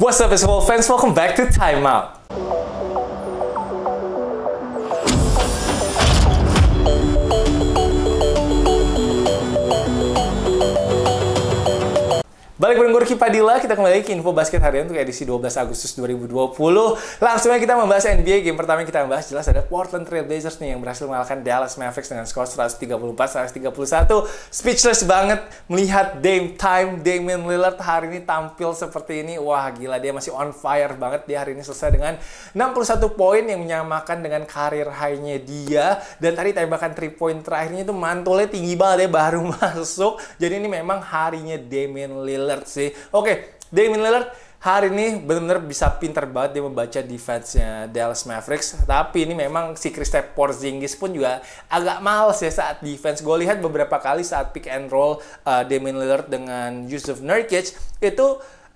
What's up, it's Wolf fans, welcome back to Time Out. Balik bareng gue Padilla, kita kembali ke Info Basket Harian untuk edisi 12 Agustus 2020. Langsung aja kita membahas NBA, game pertama yang kita membahas jelas ada Portland Trail Blazers nih yang berhasil mengalahkan Dallas Mavericks dengan skor 134-131. Speechless banget melihat Dame Time, Damian Lillard hari ini tampil seperti ini. Wah gila, dia masih on fire banget. Dia hari ini selesai dengan 61 poin yang menyamakan dengan karir high-nya dia. Dan tadi tembakan 3 point terakhirnya itu mantulnya tinggi banget ya, baru masuk. Jadi ini memang harinya Damian Lillard Lillard sih. Oke, okay, Damian Lillard hari ini benar-benar bisa pintar banget dia membaca defense-nya Dallas Mavericks. Tapi ini memang si Kristaps Porzingis pun juga agak males ya saat defense. Gue lihat beberapa kali saat pick and roll uh, Damian Lillard dengan Yusuf Nurkic itu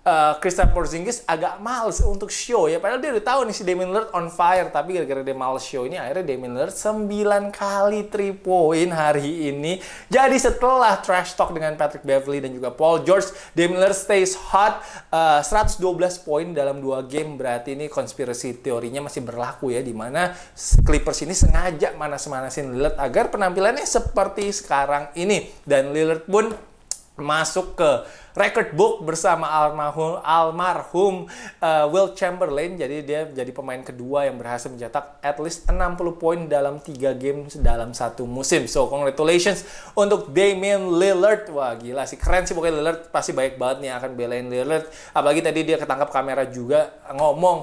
uh, Porzingis agak males untuk show ya. Padahal dia udah tahu nih si Damian Lillard on fire, tapi gara-gara dia males show ini akhirnya Damian Lillard 9 kali 3 point hari ini. Jadi setelah trash talk dengan Patrick Beverly dan juga Paul George, Damian Lillard stays hot uh, eh, 112 poin dalam dua game. Berarti ini konspirasi teorinya masih berlaku ya dimana Clippers ini sengaja manas-manasin Lillard agar penampilannya seperti sekarang ini dan Lillard pun masuk ke record book bersama almarhum almarhum uh, Will Chamberlain jadi dia jadi pemain kedua yang berhasil mencetak at least 60 poin dalam 3 game dalam satu musim. So congratulations untuk Damian Lillard. Wah gila sih keren sih pokoknya Lillard pasti baik banget nih akan belain Lillard. Apalagi tadi dia ketangkap kamera juga ngomong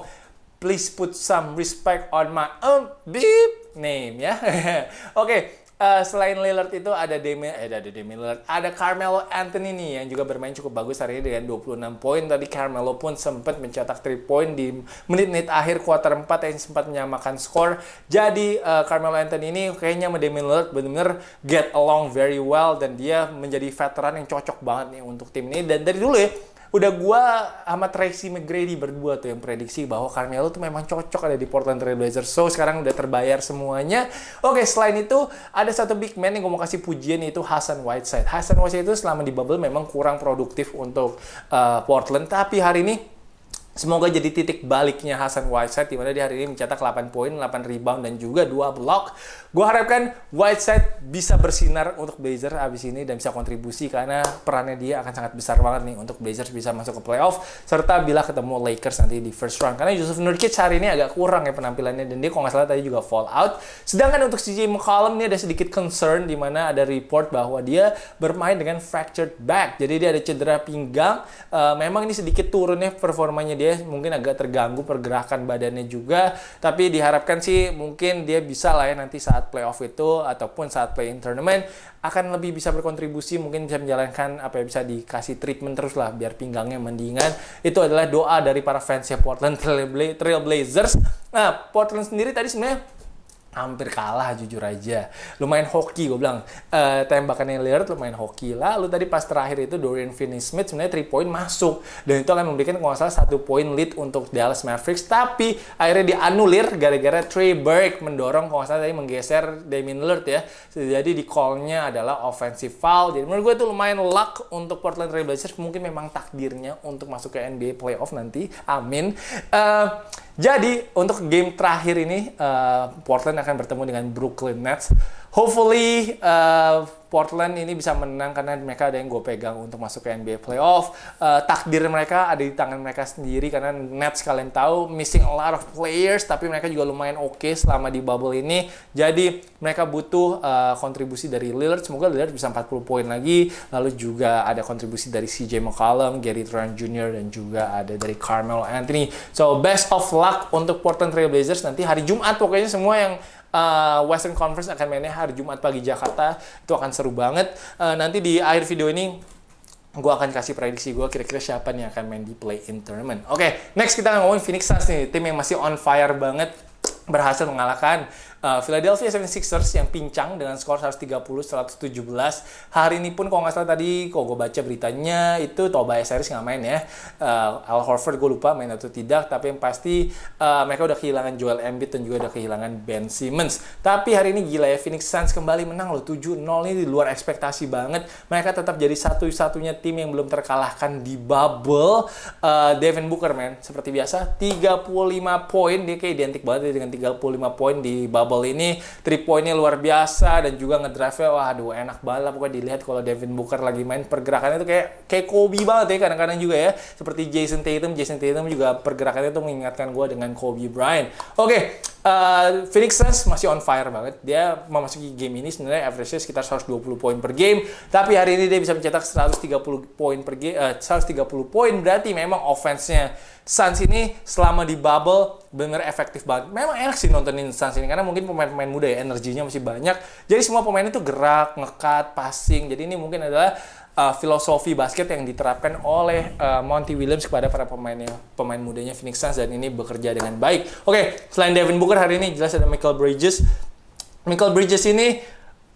please put some respect on my own beep name ya. Oke, okay. Eh, selain Lillard itu ada Demi eh ada Demi Lillard, ada Carmelo Anthony nih yang juga bermain cukup bagus hari ini dengan 26 poin. Tadi Carmelo pun sempat mencetak 3 poin di menit-menit akhir kuarter 4 yang sempat menyamakan skor. Jadi uh, Carmelo Anthony ini kayaknya sama Demi Lillard benar-benar get along very well dan dia menjadi veteran yang cocok banget nih untuk tim ini dan dari dulu ya udah gua sama Tracy McGrady berdua tuh yang prediksi bahwa Carmelo tuh memang cocok ada di Portland Trail Blazers. So sekarang udah terbayar semuanya. Oke, selain itu ada satu big man yang gua mau kasih pujian yaitu Hasan Whiteside. Hasan Whiteside itu selama di bubble memang kurang produktif untuk uh, Portland, tapi hari ini Semoga jadi titik baliknya Hasan Whiteside di mana dia hari ini mencetak 8 poin, 8 rebound dan juga 2 blok. Gue harapkan Whiteside bisa bersinar untuk Blazers abis ini dan bisa kontribusi karena perannya dia akan sangat besar banget nih untuk Blazers bisa masuk ke playoff serta bila ketemu Lakers nanti di first round. Karena Yusuf Nurkic hari ini agak kurang ya penampilannya dan dia kalau nggak salah tadi juga fall out. Sedangkan untuk CJ McCollum ini ada sedikit concern di mana ada report bahwa dia bermain dengan fractured back. Jadi dia ada cedera pinggang. Uh, memang ini sedikit turunnya performanya dia mungkin agak terganggu pergerakan badannya juga tapi diharapkan sih mungkin dia bisa lah ya nanti saat playoff itu ataupun saat play in tournament akan lebih bisa berkontribusi mungkin bisa menjalankan apa ya bisa dikasih treatment terus lah biar pinggangnya mendingan itu adalah doa dari para fansnya Portland Trailblazers nah Portland sendiri tadi sebenarnya hampir kalah jujur aja lumayan hoki gue bilang uh, eh, tembakannya Lillard lumayan hoki lalu tadi pas terakhir itu Dorian Finney-Smith sebenarnya 3 point masuk dan itu akan memberikan kalau salah satu point lead untuk Dallas Mavericks tapi akhirnya dianulir gara-gara Trey Burke mendorong kalau salah tadi menggeser Damian Lillard ya jadi di callnya adalah offensive foul jadi menurut gue itu lumayan luck untuk Portland Trail mungkin memang takdirnya untuk masuk ke NBA playoff nanti amin uh, jadi untuk game terakhir ini uh, Portland akan bertemu dengan Brooklyn Nets. Hopefully uh, Portland ini bisa menang karena mereka ada yang gue pegang untuk masuk ke NBA playoff. Uh, takdir mereka ada di tangan mereka sendiri karena Nets kalian tahu missing a lot of players tapi mereka juga lumayan oke okay selama di bubble ini. Jadi mereka butuh uh, kontribusi dari Lillard. Semoga Lillard bisa 40 poin lagi. Lalu juga ada kontribusi dari CJ McCollum, Gary Trent Jr. dan juga ada dari Carmelo Anthony. So best of luck untuk Portland Trail Blazers nanti hari Jumat pokoknya semua yang uh, Western Conference akan mainnya hari Jumat pagi Jakarta. Itu akan seru banget. Uh, nanti di akhir video ini gue akan kasih prediksi gue kira-kira siapa nih akan main di play-in tournament. Oke, okay, next kita ngomongin Phoenix Suns nih, tim yang masih on fire banget, berhasil mengalahkan Uh, Philadelphia 76ers yang pincang dengan skor 130-117. Hari ini pun kalau nggak salah tadi, kalau gue baca beritanya itu Tobias Harris nggak main ya. Uh, Al Horford gue lupa main atau tidak, tapi yang pasti uh, mereka udah kehilangan Joel Embiid dan juga udah kehilangan Ben Simmons. Tapi hari ini gila ya, Phoenix Suns kembali menang loh 7-0 ini di luar ekspektasi banget. Mereka tetap jadi satu-satunya tim yang belum terkalahkan di bubble. Uh, Devin Booker man seperti biasa 35 poin dia kayak identik banget ya dengan 35 poin di bubble Campbell ini three pointnya luar biasa dan juga ngedrive-nya waduh enak banget lah pokoknya dilihat kalau Devin Booker lagi main pergerakannya itu kayak kayak Kobe banget ya kadang-kadang juga ya seperti Jason Tatum Jason Tatum juga pergerakannya itu mengingatkan gue dengan Kobe Bryant oke okay. Uh, Phoenix Suns masih on fire banget. Dia memasuki game ini sebenarnya average-nya sekitar 120 poin per game, tapi hari ini dia bisa mencetak 130 poin per game, uh, 130 poin berarti memang offense-nya Suns ini selama di bubble bener efektif banget. Memang enak sih nontonin Suns ini karena mungkin pemain-pemain muda ya energinya masih banyak. Jadi semua pemain itu gerak, ngekat, passing. Jadi ini mungkin adalah uh, filosofi basket yang diterapkan oleh uh, Monty Williams kepada para pemain pemain mudanya Phoenix Suns dan ini bekerja dengan baik. Oke, okay, selain Devin Booker hari ini jelas ada Michael Bridges. Michael Bridges ini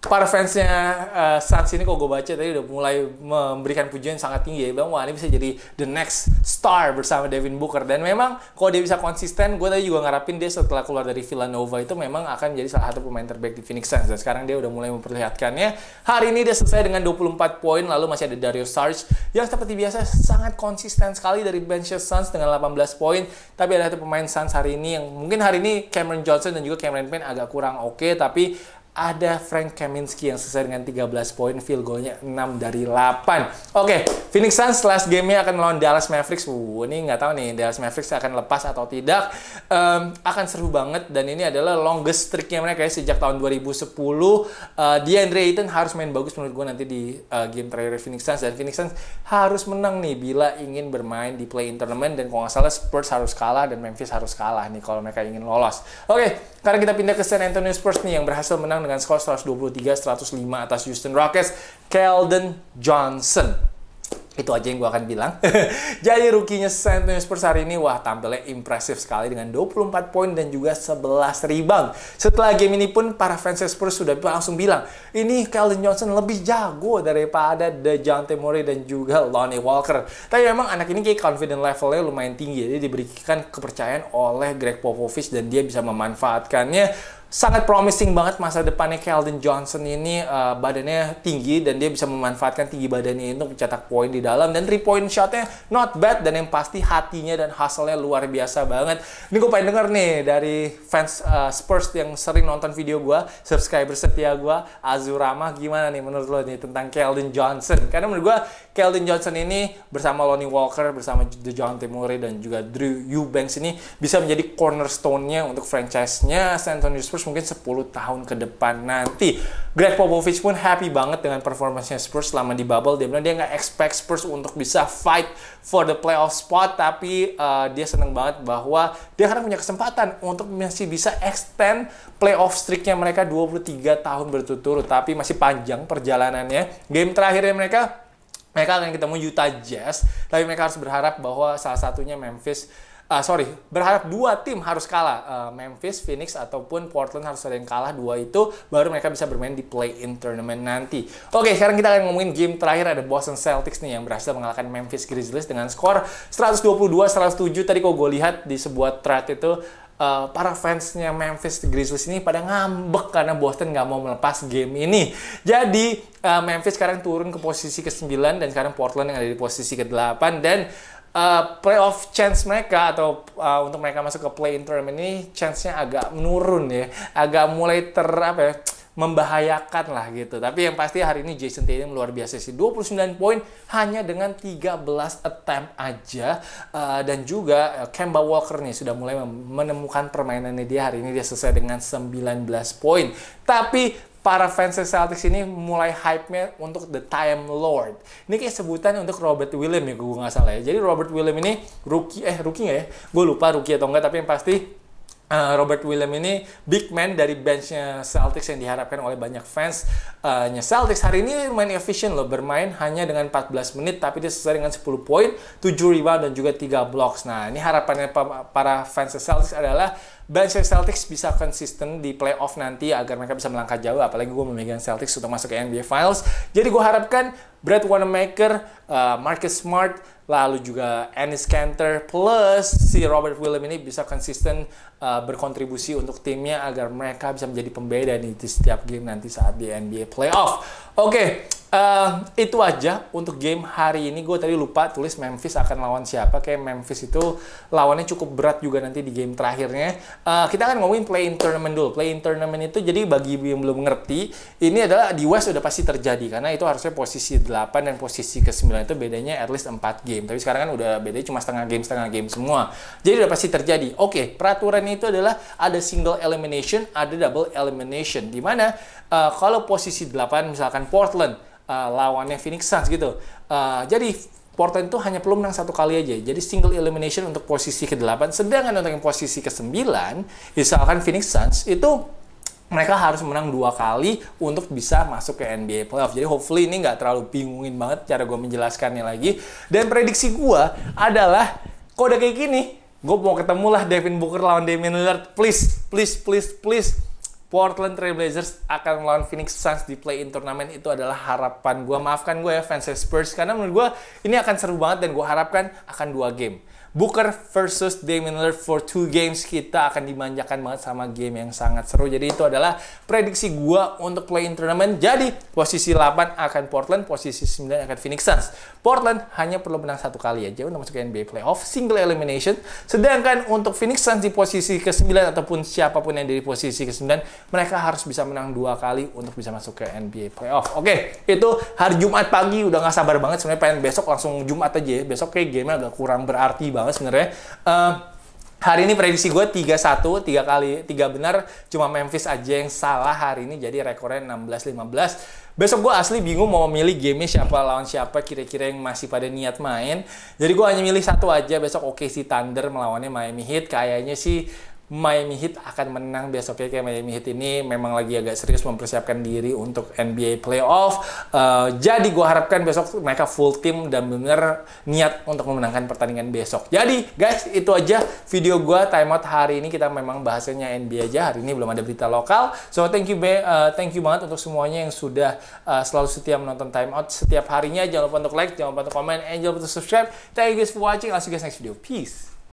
para fansnya uh, eh, Suns ini kok gue baca tadi udah mulai memberikan pujian sangat tinggi ya bang wah ini bisa jadi the next star bersama Devin Booker dan memang kalau dia bisa konsisten gue tadi juga ngarapin dia setelah keluar dari Villanova itu memang akan menjadi salah satu pemain terbaik di Phoenix Suns dan sekarang dia udah mulai memperlihatkannya hari ini dia selesai dengan 24 poin lalu masih ada Dario Sarge yang seperti biasa sangat konsisten sekali dari bench Suns dengan 18 poin tapi ada satu pemain Suns hari ini yang mungkin hari ini Cameron Johnson dan juga Cameron Payne agak kurang oke okay, tapi ada Frank Kaminsky yang selesai dengan 13 poin, field goalnya 6 dari 8. Oke, okay, Phoenix Suns last game-nya akan melawan Dallas Mavericks. Uh, ini nggak tahu nih Dallas Mavericks akan lepas atau tidak. Um, akan seru banget dan ini adalah longest streak-nya mereka ya, sejak tahun 2010. Uh, eh, DeAndre Ayton harus main bagus menurut gue nanti di uh, game terakhir Phoenix Suns dan Phoenix Suns harus menang nih bila ingin bermain di play-in tournament dan kalau nggak salah Spurs harus kalah dan Memphis harus kalah nih kalau mereka ingin lolos. Oke, okay, sekarang kita pindah ke San Antonio Spurs nih yang berhasil menang dengan skor 123-105 atas Houston Rockets, Keldon Johnson. Itu aja yang gue akan bilang. Jadi rukinya Saint Louis Spurs hari ini, wah tampilnya impresif sekali dengan 24 poin dan juga 11 rebound. Setelah game ini pun para fans Spurs sudah langsung bilang, ini Calvin Johnson lebih jago daripada The John Murray dan juga Lonnie Walker. Tapi memang anak ini kayak confident levelnya lumayan tinggi, jadi diberikan kepercayaan oleh Greg Popovich dan dia bisa memanfaatkannya sangat promising banget masa depannya Keldon Johnson ini uh, badannya tinggi dan dia bisa memanfaatkan tinggi badannya itu mencetak poin di dalam dan three point shotnya not bad dan yang pasti hatinya dan hustle luar biasa banget. Ini gue pengen denger nih dari fans uh, Spurs yang sering nonton video gue, subscriber setia gue, Azurama gimana nih menurut lo nih tentang Keldon Johnson? Karena menurut gue Keldon Johnson ini bersama Lonnie Walker, bersama The John Murray dan juga Drew Eubanks ini bisa menjadi cornerstone-nya untuk franchise-nya San Antonio Spurs Spurs mungkin 10 tahun ke depan nanti. Greg Popovich pun happy banget dengan performanya Spurs selama di bubble. Dia bilang dia nggak expect Spurs untuk bisa fight for the playoff spot, tapi uh, dia seneng banget bahwa dia sekarang punya kesempatan untuk masih bisa extend playoff streaknya mereka 23 tahun berturut-turut. Tapi masih panjang perjalanannya. Game terakhirnya mereka mereka akan ketemu Utah Jazz, tapi mereka harus berharap bahwa salah satunya Memphis uh, sorry berharap dua tim harus kalah uh, Memphis Phoenix ataupun Portland harus ada yang kalah dua itu baru mereka bisa bermain di play in tournament nanti oke okay, sekarang kita akan ngomongin game terakhir ada Boston Celtics nih yang berhasil mengalahkan Memphis Grizzlies dengan skor 122-107 tadi kok gue lihat di sebuah thread itu Uh, para fansnya Memphis Grizzlies ini pada ngambek karena Boston nggak mau melepas game ini. Jadi uh, Memphis sekarang turun ke posisi ke-9 dan sekarang Portland yang ada di posisi ke-8 dan uh, playoff chance mereka atau uh, untuk mereka masuk ke play-in tournament ini chance-nya agak menurun ya, agak mulai ter apa ya, membahayakan lah gitu. Tapi yang pasti hari ini Jason Tatum luar biasa sih. 29 poin hanya dengan 13 attempt aja. Uh, dan juga uh, Kemba Walker nih sudah mulai menemukan permainannya dia hari ini. Dia selesai dengan 19 poin. Tapi para fans Celtics ini mulai hype-nya untuk The Time Lord. Ini kayak sebutan untuk Robert Williams ya, gue nggak salah ya. Jadi Robert Williams ini rookie, eh rookie nggak ya? Gue lupa rookie atau enggak, tapi yang pasti eh, Robert William ini big man dari benchnya Celtics yang diharapkan oleh banyak fans uh, Celtics hari ini main efficient loh bermain hanya dengan 14 menit tapi dia sesuai dengan 10 poin, 7 rebound dan juga 3 blocks. Nah, ini harapannya para fans Celtics adalah Blanchard Celtics bisa konsisten di playoff nanti agar mereka bisa melangkah jauh apalagi gue memegang Celtics untuk masuk ke NBA Finals jadi gue harapkan Brad Wanamaker uh, Marcus Smart lalu juga Ennis Cantor plus si Robert William ini bisa konsisten uh, berkontribusi untuk timnya agar mereka bisa menjadi pembeda nih di setiap game nanti saat di NBA playoff oke okay. Uh, itu aja untuk game hari ini. Gue tadi lupa tulis Memphis akan lawan siapa. Kayak Memphis itu lawannya cukup berat juga nanti di game terakhirnya. Uh, kita akan ngomongin play-in tournament dulu. Play-in tournament itu jadi bagi yang belum ngerti, ini adalah di West udah pasti terjadi. Karena itu harusnya posisi 8 dan posisi ke-9 itu bedanya at least 4 game. Tapi sekarang kan udah bedanya cuma setengah game, setengah game semua. Jadi udah pasti terjadi. Oke, okay, peraturan itu adalah ada single elimination, ada double elimination. Dimana uh, eh, kalau posisi 8 misalkan Portland, uh, lawannya Phoenix Suns gitu. Uh, jadi Portland itu hanya perlu menang satu kali aja. Jadi single elimination untuk posisi ke-8. Sedangkan untuk yang posisi ke-9, misalkan Phoenix Suns, itu mereka harus menang dua kali untuk bisa masuk ke NBA playoff. Jadi hopefully ini nggak terlalu bingungin banget cara gue menjelaskannya lagi. Dan prediksi gue adalah udah kayak gini, gue mau ketemu lah Devin Booker lawan Damian Lillard. Please, please, please, please. Portland Trailblazers akan melawan Phoenix Suns di play-in turnamen itu adalah harapan gue. Maafkan gue ya fans Spurs karena menurut gue ini akan seru banget dan gue harapkan akan dua game. Booker versus Damian Lillard for two games kita akan dimanjakan banget sama game yang sangat seru. Jadi itu adalah prediksi gua untuk play-in tournament. Jadi posisi 8 akan Portland, posisi 9 akan Phoenix Suns. Portland hanya perlu menang satu kali aja untuk masuk ke NBA playoff single elimination. Sedangkan untuk Phoenix Suns di posisi ke-9 ataupun siapapun yang di posisi ke-9, mereka harus bisa menang dua kali untuk bisa masuk ke NBA playoff. Oke, itu hari Jumat pagi udah nggak sabar banget sebenarnya pengen besok langsung Jumat aja ya. Besok kayak game agak kurang berarti banget banget sebenarnya. Uh, Hari ini prediksi gue 3-1, 3 kali, 3 benar, cuma Memphis aja yang salah hari ini, jadi rekornya 16-15. Besok gue asli bingung mau milih game siapa lawan siapa kira-kira yang masih pada niat main. Jadi gue hanya milih satu aja, besok oke si Thunder melawannya Miami Heat, kayaknya sih Miami Heat akan menang besoknya kayak Miami Heat ini memang lagi agak serius mempersiapkan diri untuk NBA playoff. Uh, jadi gue harapkan besok mereka full team dan bener niat untuk memenangkan pertandingan besok. Jadi guys itu aja video gue timeout hari ini kita memang bahasanya NBA aja hari ini belum ada berita lokal. So thank you be, uh, thank you banget untuk semuanya yang sudah uh, selalu setia menonton timeout setiap harinya. Jangan lupa untuk like, jangan lupa untuk komen, and jangan lupa untuk subscribe. Thank you guys for watching. I'll see you guys next video. Peace.